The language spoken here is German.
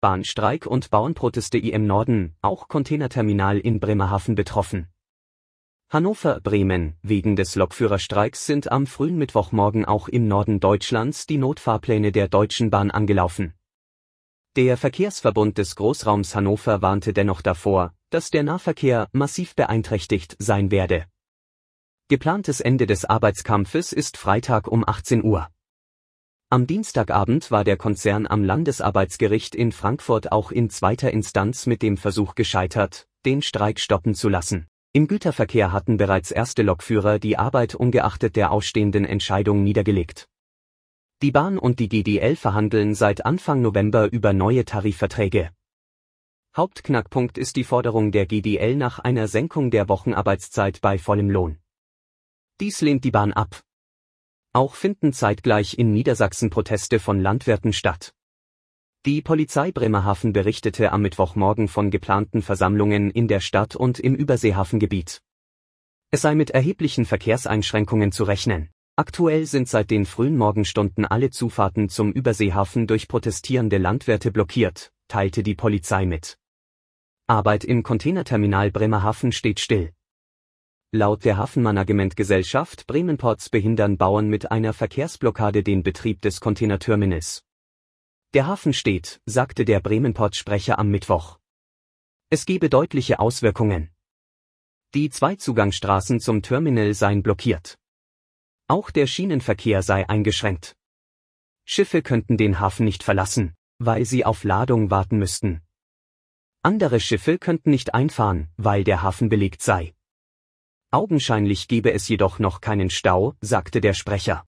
Bahnstreik und Bauernproteste im Norden, auch Containerterminal in Bremerhaven betroffen. Hannover, Bremen, wegen des Lokführerstreiks sind am frühen Mittwochmorgen auch im Norden Deutschlands die Notfahrpläne der Deutschen Bahn angelaufen. Der Verkehrsverbund des Großraums Hannover warnte dennoch davor, dass der Nahverkehr massiv beeinträchtigt sein werde. Geplantes Ende des Arbeitskampfes ist Freitag um 18 Uhr. Am Dienstagabend war der Konzern am Landesarbeitsgericht in Frankfurt auch in zweiter Instanz mit dem Versuch gescheitert, den Streik stoppen zu lassen. Im Güterverkehr hatten bereits erste Lokführer die Arbeit ungeachtet der ausstehenden Entscheidung niedergelegt. Die Bahn und die GDL verhandeln seit Anfang November über neue Tarifverträge. Hauptknackpunkt ist die Forderung der GDL nach einer Senkung der Wochenarbeitszeit bei vollem Lohn. Dies lehnt die Bahn ab, auch finden zeitgleich in Niedersachsen Proteste von Landwirten statt. Die Polizei Bremerhaven berichtete am Mittwochmorgen von geplanten Versammlungen in der Stadt und im Überseehafengebiet. Es sei mit erheblichen Verkehrseinschränkungen zu rechnen. Aktuell sind seit den frühen Morgenstunden alle Zufahrten zum Überseehafen durch protestierende Landwirte blockiert, teilte die Polizei mit. Arbeit im Containerterminal Bremerhaven steht still. Laut der Hafenmanagementgesellschaft Bremenports behindern Bauern mit einer Verkehrsblockade den Betrieb des Containerterminals. Der Hafen steht, sagte der bremenport Sprecher am Mittwoch. Es gebe deutliche Auswirkungen. Die zwei Zugangsstraßen zum Terminal seien blockiert. Auch der Schienenverkehr sei eingeschränkt. Schiffe könnten den Hafen nicht verlassen, weil sie auf Ladung warten müssten. Andere Schiffe könnten nicht einfahren, weil der Hafen belegt sei. Augenscheinlich gebe es jedoch noch keinen Stau, sagte der Sprecher.